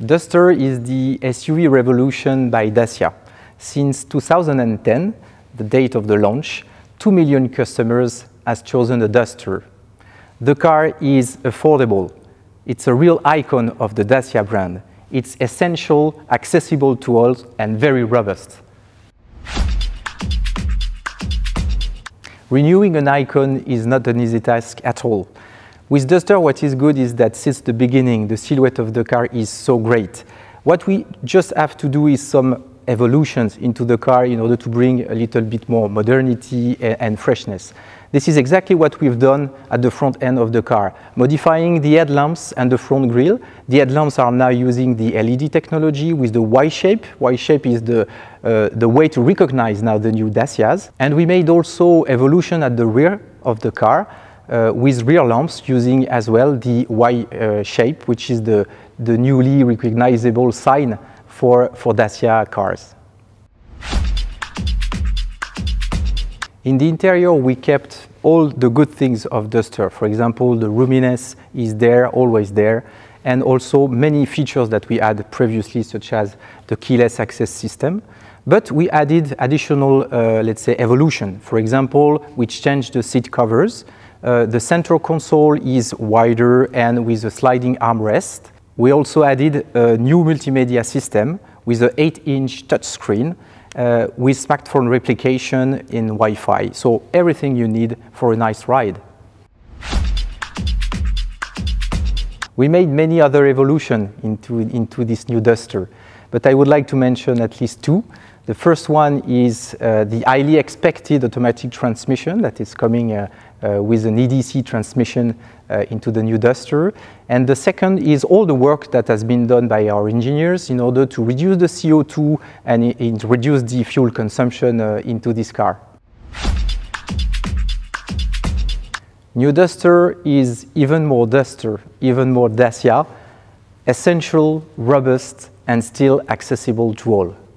Duster is the SUV revolution by Dacia. Since 2010, the date of the launch, 2 million customers has chosen the Duster. The car is affordable. It's a real icon of the Dacia brand. It's essential, accessible to all, and very robust. Renewing an icon is not an easy task at all. With Duster, what is good is that since the beginning, the silhouette of the car is so great. What we just have to do is some evolutions into the car in order to bring a little bit more modernity and freshness. This is exactly what we've done at the front end of the car, modifying the headlamps and the front grille. The headlamps are now using the LED technology with the Y shape. Y shape is the, uh, the way to recognize now the new Dacias. And we made also evolution at the rear of the car uh, with rear lamps using as well the Y uh, shape, which is the, the newly recognizable sign for, for Dacia cars. In the interior, we kept all the good things of Duster. For example, the roominess is there, always there and also many features that we had previously, such as the keyless access system. But we added additional, uh, let's say, evolution. For example, we changed the seat covers. Uh, the central console is wider and with a sliding armrest. We also added a new multimedia system with an 8-inch touchscreen uh, with smartphone replication in Wi-Fi. So everything you need for a nice ride. We made many other evolution into, into this new duster, but I would like to mention at least two. The first one is uh, the highly expected automatic transmission that is coming uh, uh, with an EDC transmission uh, into the new duster. And the second is all the work that has been done by our engineers in order to reduce the CO2 and, and reduce the fuel consumption uh, into this car. New Duster is even more Duster, even more Dacia, essential, robust, and still accessible to all.